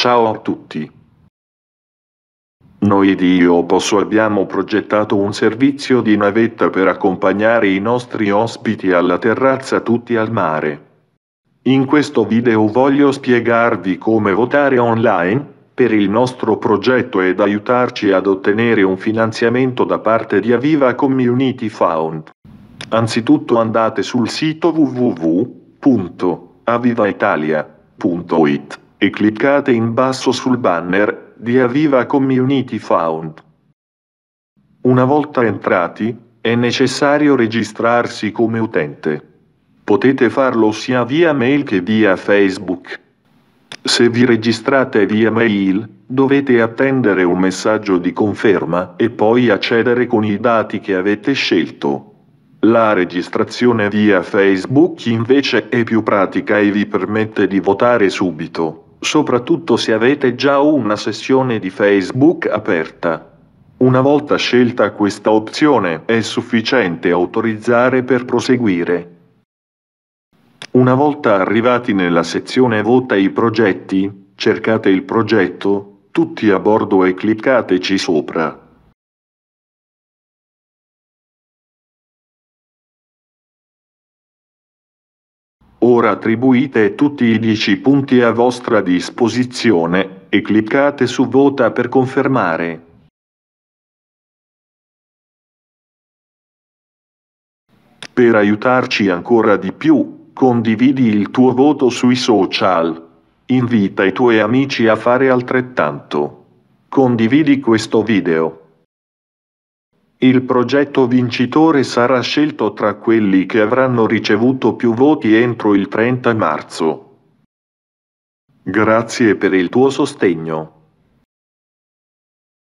Ciao a tutti. Noi di Io Posso abbiamo progettato un servizio di navetta per accompagnare i nostri ospiti alla terrazza tutti al mare. In questo video voglio spiegarvi come votare online per il nostro progetto ed aiutarci ad ottenere un finanziamento da parte di Aviva Community Fund. Anzitutto andate sul sito www.avivaitalia.it e cliccate in basso sul banner di Aviva Community Found. Una volta entrati, è necessario registrarsi come utente. Potete farlo sia via mail che via Facebook. Se vi registrate via mail, dovete attendere un messaggio di conferma e poi accedere con i dati che avete scelto. La registrazione via Facebook invece è più pratica e vi permette di votare subito soprattutto se avete già una sessione di Facebook aperta. Una volta scelta questa opzione è sufficiente autorizzare per proseguire. Una volta arrivati nella sezione Vota i progetti, cercate il progetto, tutti a bordo e cliccateci sopra. Ora attribuite tutti i 10 punti a vostra disposizione e cliccate su Vota per confermare. Per aiutarci ancora di più, condividi il tuo voto sui social. Invita i tuoi amici a fare altrettanto. Condividi questo video. Il progetto vincitore sarà scelto tra quelli che avranno ricevuto più voti entro il 30 marzo. Grazie per il tuo sostegno.